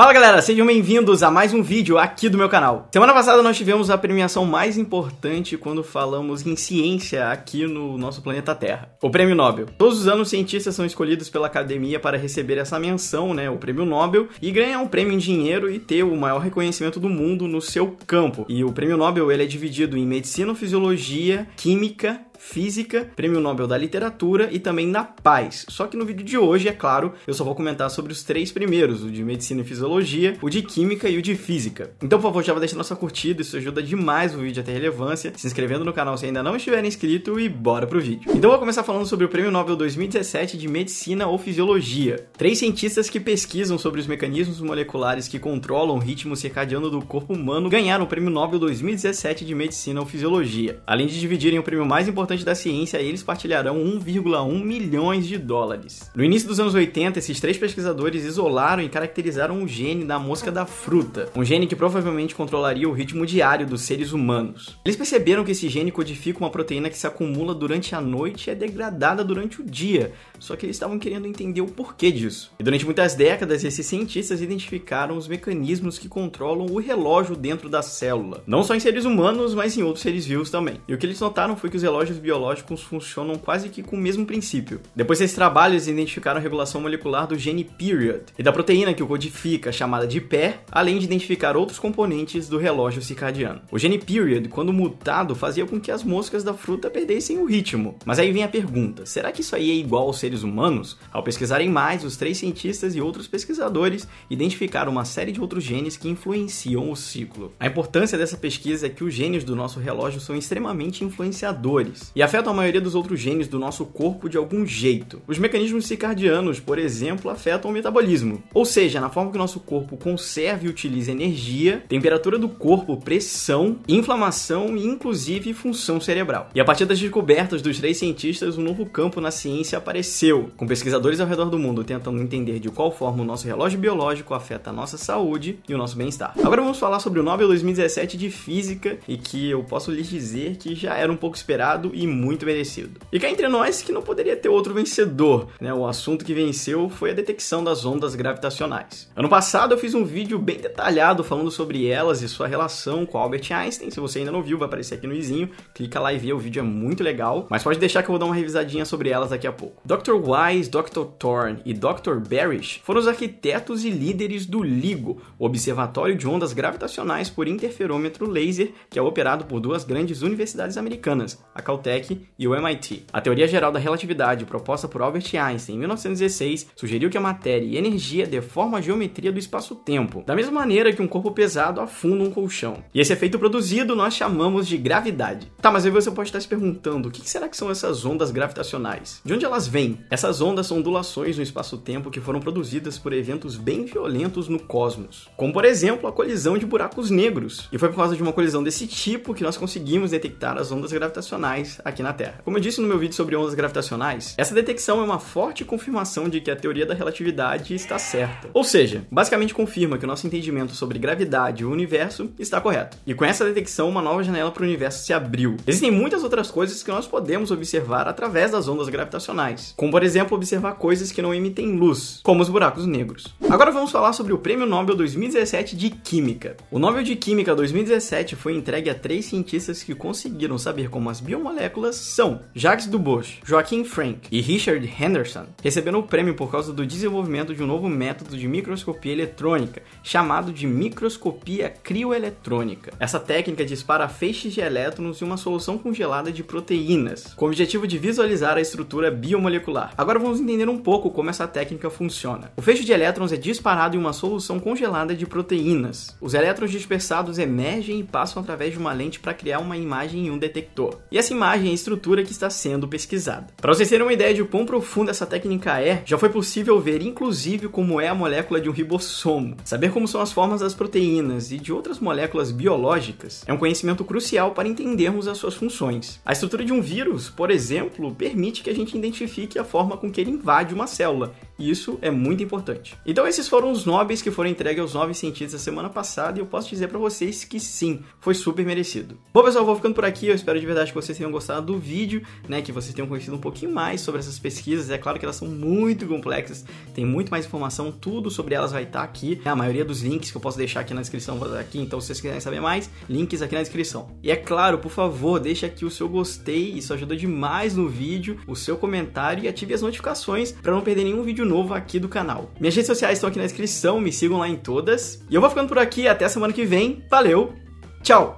Fala galera, sejam bem-vindos a mais um vídeo aqui do meu canal. Semana passada nós tivemos a premiação mais importante quando falamos em ciência aqui no nosso planeta Terra, o Prêmio Nobel. Todos os anos cientistas são escolhidos pela academia para receber essa menção, né, o Prêmio Nobel, e ganhar um prêmio em dinheiro e ter o maior reconhecimento do mundo no seu campo. E o Prêmio Nobel ele é dividido em medicina, fisiologia, química Física, Prêmio Nobel da Literatura e também da Paz. Só que no vídeo de hoje, é claro, eu só vou comentar sobre os três primeiros, o de Medicina e Fisiologia, o de Química e o de Física. Então, por favor, já vai deixar nossa curtida, isso ajuda demais o vídeo a ter relevância, se inscrevendo no canal se ainda não estiver inscrito e bora pro vídeo. Então, vou começar falando sobre o Prêmio Nobel 2017 de Medicina ou Fisiologia. Três cientistas que pesquisam sobre os mecanismos moleculares que controlam o ritmo circadiano do corpo humano ganharam o Prêmio Nobel 2017 de Medicina ou Fisiologia. Além de dividirem o prêmio mais importante importante da ciência, eles partilharão 1,1 milhões de dólares. No início dos anos 80, esses três pesquisadores isolaram e caracterizaram o gene da mosca da fruta, um gene que provavelmente controlaria o ritmo diário dos seres humanos. Eles perceberam que esse gene codifica uma proteína que se acumula durante a noite e é degradada durante o dia, só que eles estavam querendo entender o porquê disso. E durante muitas décadas, esses cientistas identificaram os mecanismos que controlam o relógio dentro da célula, não só em seres humanos, mas em outros seres vivos também. E o que eles notaram foi que os relógios biológicos funcionam quase que com o mesmo princípio. Depois desses trabalhos, identificaram a regulação molecular do gene period e da proteína que o codifica, chamada de pé, além de identificar outros componentes do relógio circadiano. O gene period, quando mutado, fazia com que as moscas da fruta perdessem o ritmo. Mas aí vem a pergunta: será que isso aí é igual aos seres humanos? Ao pesquisarem mais, os três cientistas e outros pesquisadores identificaram uma série de outros genes que influenciam o ciclo. A importância dessa pesquisa é que os genes do nosso relógio são extremamente influenciadores e afetam a maioria dos outros genes do nosso corpo de algum jeito. Os mecanismos circadianos, por exemplo, afetam o metabolismo, ou seja, na forma que o nosso corpo conserva e utiliza energia, temperatura do corpo, pressão, inflamação e inclusive função cerebral. E a partir das descobertas dos três cientistas, um novo campo na ciência apareceu, com pesquisadores ao redor do mundo tentando entender de qual forma o nosso relógio biológico afeta a nossa saúde e o nosso bem-estar. Agora vamos falar sobre o Nobel 2017 de Física e que eu posso lhes dizer que já era um pouco esperado e muito merecido. E cá entre nós que não poderia ter outro vencedor, né? O assunto que venceu foi a detecção das ondas gravitacionais. Ano passado eu fiz um vídeo bem detalhado falando sobre elas e sua relação com Albert Einstein. Se você ainda não viu, vai aparecer aqui no vizinho. clica lá e vê, o vídeo é muito legal, mas pode deixar que eu vou dar uma revisadinha sobre elas daqui a pouco. Dr. Wise, Dr. Thorne e Dr. Barish foram os arquitetos e líderes do LIGO, Observatório de Ondas Gravitacionais por Interferômetro Laser, que é operado por duas grandes universidades americanas, a Caltech e o MIT. A teoria geral da relatividade, proposta por Albert Einstein em 1916, sugeriu que a matéria e energia deformam a geometria do espaço-tempo, da mesma maneira que um corpo pesado afunda um colchão. E esse efeito produzido nós chamamos de gravidade. Tá, mas aí você pode estar se perguntando, o que será que são essas ondas gravitacionais? De onde elas vêm? Essas ondas são ondulações no espaço-tempo que foram produzidas por eventos bem violentos no cosmos, como por exemplo a colisão de buracos negros. E foi por causa de uma colisão desse tipo que nós conseguimos detectar as ondas gravitacionais aqui na Terra. Como eu disse no meu vídeo sobre ondas gravitacionais, essa detecção é uma forte confirmação de que a teoria da relatividade está certa. Ou seja, basicamente confirma que o nosso entendimento sobre gravidade e o universo está correto. E com essa detecção, uma nova janela para o universo se abriu. Existem muitas outras coisas que nós podemos observar através das ondas gravitacionais, como por exemplo observar coisas que não emitem luz, como os buracos negros. Agora vamos falar sobre o Prêmio Nobel 2017 de Química. O Nobel de Química 2017 foi entregue a três cientistas que conseguiram saber como as biomoléculas moléculas são Jacques Dubois, Joaquim Frank e Richard Henderson, receberam o prêmio por causa do desenvolvimento de um novo método de microscopia eletrônica, chamado de microscopia crioeletrônica. Essa técnica dispara feixes de elétrons em uma solução congelada de proteínas, com o objetivo de visualizar a estrutura biomolecular. Agora vamos entender um pouco como essa técnica funciona. O feixe de elétrons é disparado em uma solução congelada de proteínas. Os elétrons dispersados emergem e passam através de uma lente para criar uma imagem em um detector. E essa imagem imagem e estrutura que está sendo pesquisada. Para vocês terem uma ideia de quão profunda essa técnica é, já foi possível ver inclusive como é a molécula de um ribossomo. Saber como são as formas das proteínas e de outras moléculas biológicas é um conhecimento crucial para entendermos as suas funções. A estrutura de um vírus, por exemplo, permite que a gente identifique a forma com que ele invade uma célula, e isso é muito importante. Então esses foram os nobres que foram entregues aos nove cientistas semana passada e eu posso dizer para vocês que sim, foi super merecido. Bom pessoal, vou ficando por aqui, eu espero de verdade que vocês tenham gostado gostado do vídeo, né? Que vocês tenham conhecido um pouquinho mais sobre essas pesquisas. É claro que elas são muito complexas, tem muito mais informação, tudo sobre elas vai estar tá aqui. A maioria dos links que eu posso deixar aqui na descrição aqui, então se vocês quiserem saber mais, links aqui na descrição. E é claro, por favor, deixe aqui o seu gostei, isso ajuda demais no vídeo, o seu comentário e ative as notificações para não perder nenhum vídeo novo aqui do canal. Minhas redes sociais estão aqui na descrição, me sigam lá em todas. E eu vou ficando por aqui, até semana que vem. Valeu, tchau!